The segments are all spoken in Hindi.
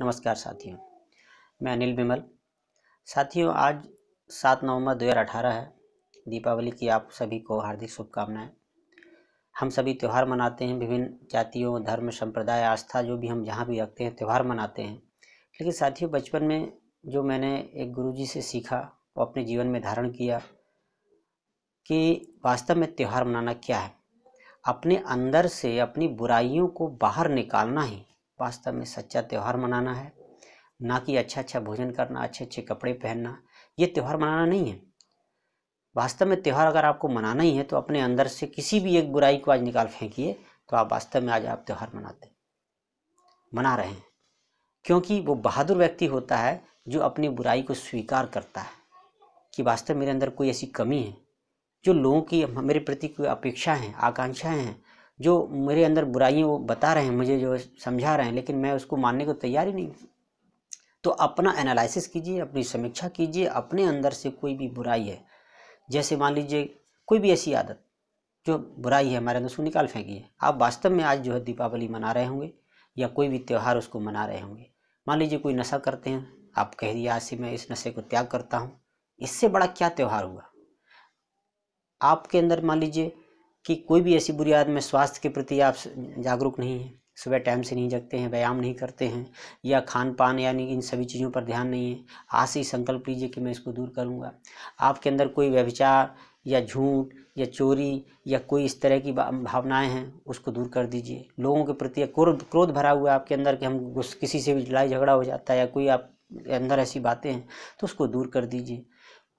नमस्कार साथियों मैं अनिल बिमल साथियों आज सात नवंबर अठारह है दीपावली की आप सभी को हार्दिक शुभकामनाएं हम सभी त्यौहार मनाते हैं विभिन्न जातियों धर्म संप्रदाय आस्था जो भी हम जहाँ भी रखते हैं त्यौहार मनाते हैं लेकिन साथियों बचपन में जो मैंने एक गुरुजी से सीखा और अपने जीवन में धारण किया कि वास्तव में त्यौहार मनाना क्या है अपने अंदर से अपनी बुराइयों को बाहर निकालना ही वास्तव में सच्चा त्यौहार मनाना है ना कि अच्छा अच्छा भोजन करना अच्छे अच्छे कपड़े पहनना ये त्यौहार मनाना नहीं है वास्तव में त्यौहार अगर आपको मनाना ही है तो अपने अंदर से किसी भी एक बुराई को आज निकाल फेंकिए तो आप वास्तव में आज आप त्यौहार मनाते मना रहे हैं क्योंकि वो बहादुर व्यक्ति होता है जो अपनी बुराई को स्वीकार करता है कि वास्तव मेरे अंदर कोई ऐसी कमी है जो लोगों की मेरे प्रति कोई अपेक्षाएँ हैं आकांक्षाएं हैं जो मेरे अंदर बुराइयाँ वो बता रहे हैं मुझे जो समझा रहे हैं लेकिन मैं उसको मानने को तैयार ही नहीं हूँ तो अपना एनालिसिस कीजिए अपनी समीक्षा कीजिए अपने अंदर से कोई भी बुराई है जैसे मान लीजिए कोई भी ऐसी आदत जो बुराई है हमारे अंदर उसको निकाल फेंकी है आप वास्तव में आज जो है दीपावली मना रहे होंगे या कोई भी त्यौहार उसको मना रहे होंगे मान लीजिए कोई नशा करते हैं आप कह दिया आज से मैं इस नशे को त्याग करता हूँ इससे बड़ा क्या त्यौहार हुआ आपके अंदर मान लीजिए कि कोई भी ऐसी बुरी आदत में स्वास्थ्य के प्रति आप जागरूक नहीं हैं सुबह टाइम से नहीं जगते हैं व्यायाम नहीं करते हैं या खान पान यानी इन सभी चीज़ों पर ध्यान नहीं है आज से ही संकल्प लीजिए कि मैं इसको दूर करूँगा आपके अंदर कोई व्यभिचार या झूठ या चोरी या कोई इस तरह की भावनाएं हैं उसको दूर कर दीजिए लोगों के प्रति क्रोध क्रोध भरा हुआ है आपके अंदर कि हम किसी से भी लड़ाई झगड़ा हो जाता है या कोई आप अंदर ऐसी बातें हैं तो उसको दूर कर दीजिए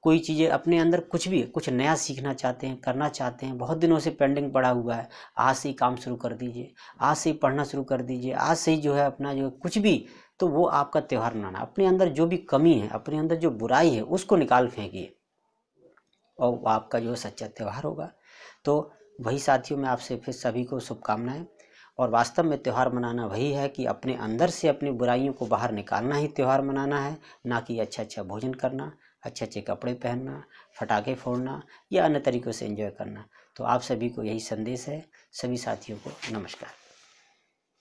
कोई चीज़ें अपने अंदर कुछ भी कुछ नया सीखना चाहते हैं करना चाहते हैं बहुत दिनों से पेंडिंग पड़ा हुआ है आज से ही काम शुरू कर दीजिए आज से ही पढ़ना शुरू कर दीजिए आज से ही जो है अपना जो कुछ भी तो वो आपका त्यौहार मनाना अपने अंदर जो भी कमी है अपने अंदर जो बुराई है उसको निकाल फेंकिए और आपका जो सच्चा त्यौहार होगा तो वही साथियों में आपसे फिर सभी को शुभकामनाएं और वास्तव में त्यौहार मनाना वही है कि अपने अंदर से अपनी बुराइयों को बाहर निकालना ही त्यौहार मनाना है ना कि अच्छा अच्छा भोजन करना अच्छे अच्छे कपड़े पहनना फटाखे फोड़ना या अन्य तरीक़ों से इन्जॉय करना तो आप सभी को यही संदेश है सभी साथियों को नमस्कार